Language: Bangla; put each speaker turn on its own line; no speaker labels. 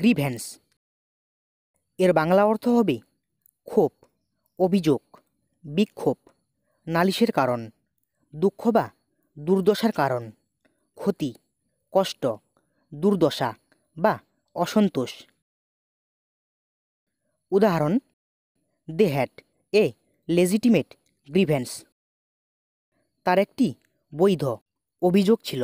গ্রিভ্যান্স এর বাংলা অর্থ হবে ক্ষোভ অভিযোগ বিক্ষোভ নালিশের কারণ দুঃখ বা দুর্দশার কারণ ক্ষতি কষ্ট দুর্দশা বা অসন্তোষ উদাহরণ they had a legitimate grievance তার একটি বৈধ অভিযোগ ছিল